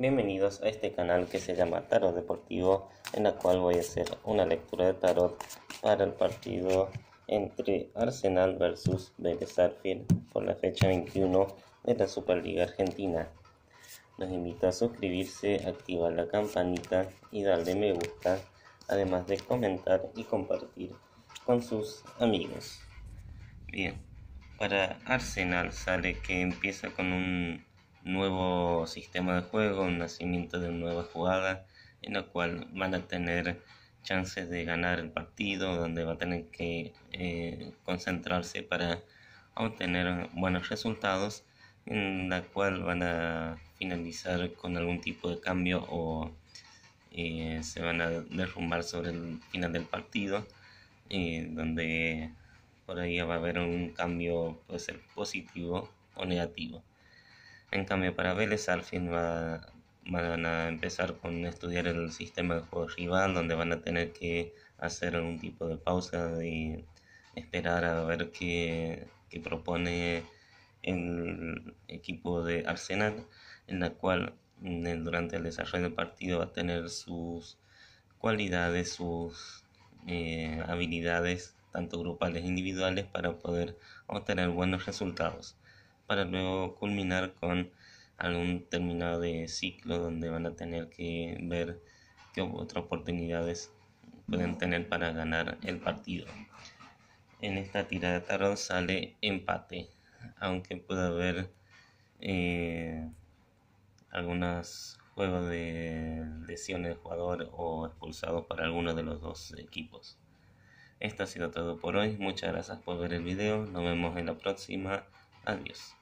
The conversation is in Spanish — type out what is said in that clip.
Bienvenidos a este canal que se llama Tarot Deportivo, en la cual voy a hacer una lectura de tarot para el partido entre Arsenal versus Vélez por la fecha 21 de la Superliga Argentina. Los invito a suscribirse, activar la campanita y darle me gusta, además de comentar y compartir con sus amigos. Bien, para Arsenal sale que empieza con un nuevo sistema de juego, un nacimiento de nueva jugada en la cual van a tener chances de ganar el partido, donde va a tener que eh, concentrarse para obtener buenos resultados, en la cual van a finalizar con algún tipo de cambio o eh, se van a derrumbar sobre el final del partido, eh, donde por ahí va a haber un cambio, puede ser positivo o negativo. En cambio, para Vélez al fin va, van a empezar con estudiar el sistema de juego rival, donde van a tener que hacer algún tipo de pausa y esperar a ver qué, propone el equipo de Arsenal, en la cual mm, durante el desarrollo del partido va a tener sus cualidades, sus eh, habilidades, tanto grupales e individuales, para poder obtener buenos resultados para luego culminar con algún terminado de ciclo donde van a tener que ver qué otras oportunidades pueden tener para ganar el partido. En esta tirada de tarot sale empate, aunque pueda haber eh, algunos juegos de lesiones de jugador o expulsados para alguno de los dos equipos. Esto ha sido todo por hoy, muchas gracias por ver el video, nos vemos en la próxima, adiós.